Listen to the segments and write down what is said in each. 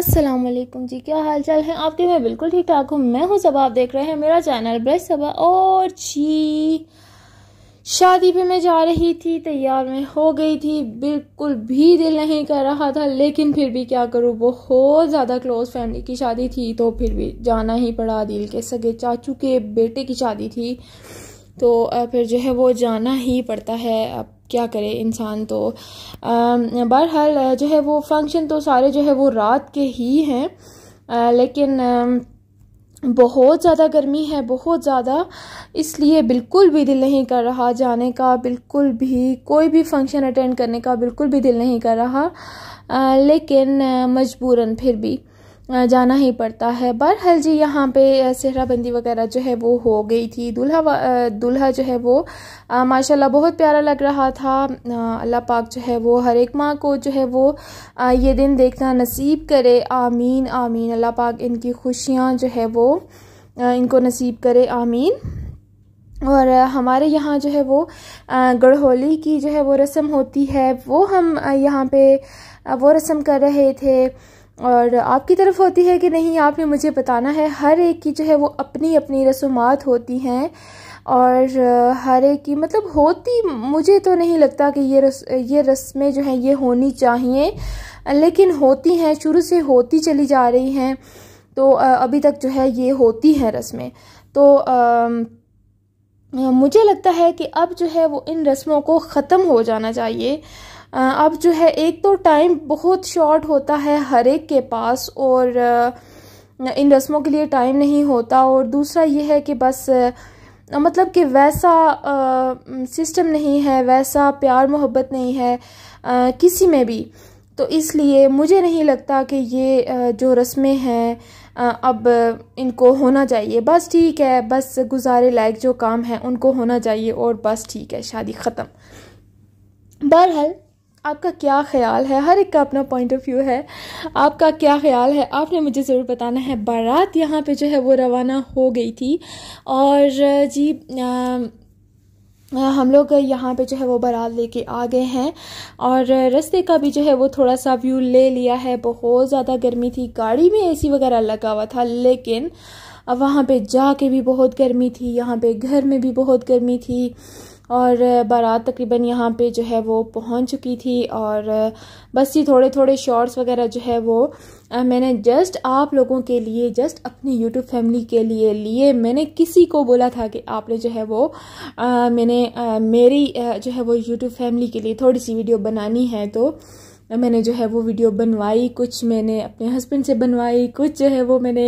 अस्सलाम वालेकुम जी क्या हाल चाल है आपके मैं बिल्कुल ठीक ठाक हूँ मैं हूँ सब आप देख रहे हैं मेरा चैनल ब्रेस सबा और जी शादी पे मैं जा रही थी तैयार में हो गई थी बिल्कुल भी दिल नहीं कर रहा था लेकिन फिर भी क्या करूँ बहुत ज़्यादा क्लोज फैमिली की शादी थी तो फिर भी जाना ही पड़ा दिल के सगे चाचू के बेटे की शादी थी तो फिर जो है वो जाना ही पड़ता है अब क्या करे इंसान तो बहरहाल जो है वो फंक्शन तो सारे जो है वो रात के ही हैं लेकिन बहुत ज़्यादा गर्मी है बहुत ज़्यादा इसलिए बिल्कुल भी दिल नहीं कर रहा जाने का बिल्कुल भी कोई भी फंक्शन अटेंड करने का बिल्कुल भी दिल नहीं कर रहा लेकिन मजबूरन फिर भी जाना ही पड़ता है बहरहाल जी यहाँ पे सेहराबंदी वगैरह जो है वो हो गई थी दूल्हा दूल्हा जो है वो माशाल्लाह बहुत प्यारा लग रहा था अल्लाह पाक जो है वो हर एक माँ को जो है वो आ, ये दिन देखना नसीब करे आमीन आमीन अल्लाह पाक इनकी खुशियाँ जो है वो आ, इनको नसीब करे आमीन और हमारे यहाँ जो है वो गढ़होली की जो है वो रस्म होती है वो हम यहाँ पे वो रस्म कर रहे थे और आपकी तरफ होती है कि नहीं आपने मुझे बताना है हर एक की जो है वो अपनी अपनी रसूमात होती हैं और हर एक की मतलब होती मुझे तो नहीं लगता कि ये रस ये रस्में जो हैं ये होनी चाहिए लेकिन होती हैं शुरू से होती चली जा रही हैं तो अभी तक जो है ये होती हैं रस्में तो आ, मुझे लगता है कि अब जो है वो इन रस्मों को ख़त्म हो जाना चाहिए अब जो है एक तो टाइम बहुत शॉर्ट होता है हर एक के पास और इन रस्मों के लिए टाइम नहीं होता और दूसरा ये है कि बस मतलब कि वैसा सिस्टम नहीं है वैसा प्यार मोहब्बत नहीं है आ, किसी में भी तो इसलिए मुझे नहीं लगता कि ये जो रस्में हैं अब इनको होना चाहिए बस ठीक है बस गुजारे लायक जो काम है उनको होना चाहिए और बस ठीक है शादी ख़त्म बहरहाल आपका क्या ख्याल है हर एक का अपना पॉइंट ऑफ व्यू है आपका क्या ख्याल है आपने मुझे ज़रूर बताना है बारात यहाँ पे जो है वो रवाना हो गई थी और जी आ, हम लोग यहाँ पे जो है वो बारात लेके आ गए हैं और रास्ते का भी जो है वो थोड़ा सा व्यू ले लिया है बहुत ज़्यादा गर्मी थी गाड़ी में एसी वगैरह लगा हुआ था लेकिन वहाँ पे जाके भी बहुत गर्मी थी यहाँ पे घर में भी बहुत गर्मी थी और बारात तकरीबन यहाँ पे जो है वो पहुँच चुकी थी और बस ये थोड़े थोड़े शॉर्ट्स वगैरह जो है वो मैंने जस्ट आप लोगों के लिए जस्ट अपनी यूट्यूब फैमिली के लिए लिए मैंने किसी को बोला था कि आप लोग जो है वो आ, मैंने आ, मेरी आ, जो है वो यूट्यूब फैमिली के लिए थोड़ी सी वीडियो बनानी है तो मैंने जो है वो वीडियो बनवाई कुछ मैंने अपने हस्बैंड से बनवाई कुछ जो है वो मैंने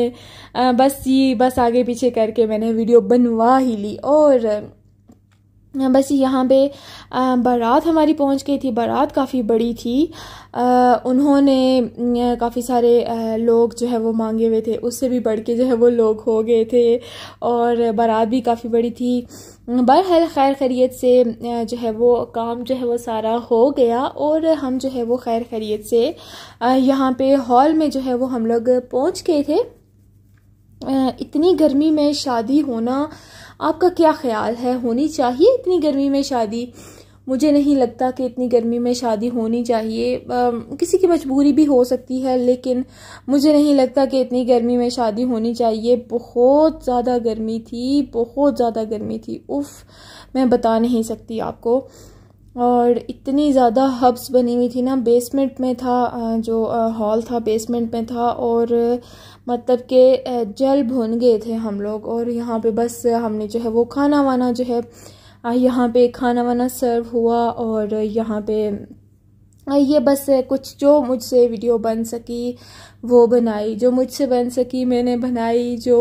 बस ये बस आगे पीछे करके मैंने वीडियो बनवा ही ली और बस यहाँ पे बारात हमारी पहुँच गई थी बारात काफ़ी बड़ी थी उन्होंने काफ़ी सारे लोग जो है वो मांगे हुए थे उससे भी बढ़ के जो है वो लोग हो गए थे और बारात भी काफ़ी बड़ी थी बहरहाल खैर खैरियत से जो है वो काम जो है वो सारा हो गया और हम जो है वो खैर खैरियत से यहाँ पे हॉल में जो है वो हम लोग पहुँच गए थे इतनी गर्मी में शादी होना आपका क्या ख्याल है होनी चाहिए इतनी गर्मी में शादी मुझे नहीं लगता कि इतनी गर्मी में शादी होनी चाहिए आ, किसी की मजबूरी भी हो सकती है लेकिन मुझे नहीं लगता कि इतनी गर्मी में शादी होनी चाहिए बहुत ज़्यादा गर्मी थी बहुत ज़्यादा गर्मी थी उफ़ मैं बता नहीं सकती आपको और इतनी ज़्यादा हब्स बनी हुई थी ना बेसमेंट में था जो हॉल था बेसमेंट में था और मतलब के जल भुन गए थे हम लोग और यहाँ पे बस हमने जो है वो खाना वाना जो है यहाँ पे खाना वाना सर्व हुआ और यहाँ पे ये बस कुछ जो मुझसे वीडियो बन सकी वो बनाई जो मुझसे बन सकी मैंने बनाई जो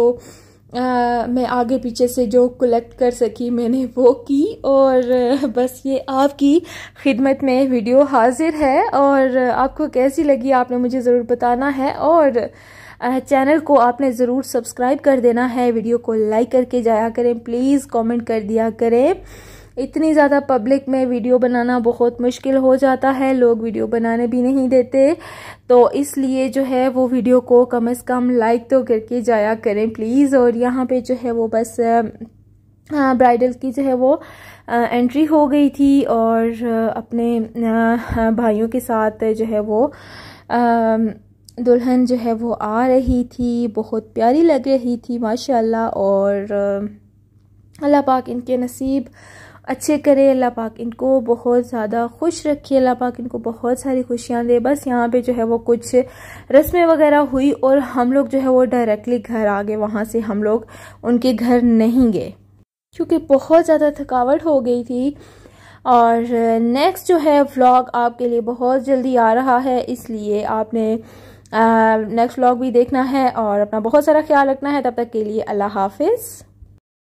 आ, मैं आगे पीछे से जो कलेक्ट कर सकी मैंने वो की और बस ये आपकी खिदमत में वीडियो हाजिर है और आपको कैसी लगी आपने मुझे ज़रूर बताना है और चैनल को आपने ज़रूर सब्सक्राइब कर देना है वीडियो को लाइक करके जाया करें प्लीज़ कमेंट कर दिया करें इतनी ज़्यादा पब्लिक में वीडियो बनाना बहुत मुश्किल हो जाता है लोग वीडियो बनाने भी नहीं देते तो इसलिए जो है वो वीडियो को कम से कम लाइक तो करके जाया करें प्लीज़ और यहाँ पे जो है वो बस ब्राइडल की जो है वो आ, एंट्री हो गई थी और अपने भाइयों के साथ जो है वो आ, दुल्हन जो है वो आ रही थी बहुत प्यारी लग रही थी माशाल्लाह और अल्लाह पाक इनके नसीब अच्छे करे अल्लाह पाक इनको बहुत ज़्यादा खुश रखे अल्लाह पाक इनको बहुत सारी खुशियाँ दे बस यहाँ पे जो है वो कुछ रस्में वगैरह हुई और हम लोग जो है वो डायरेक्टली घर आ गए वहाँ से हम लोग उनके घर नहीं गए क्योंकि बहुत ज़्यादा थकावट हो गई थी और नेक्स्ट जो है व्लॉग आपके लिए बहुत जल्दी आ रहा है इसलिए आपने नेक्स्ट व्लॉग भी देखना है और अपना बहुत सारा ख्याल रखना है तब तक के लिए अल्लाह हाफिज़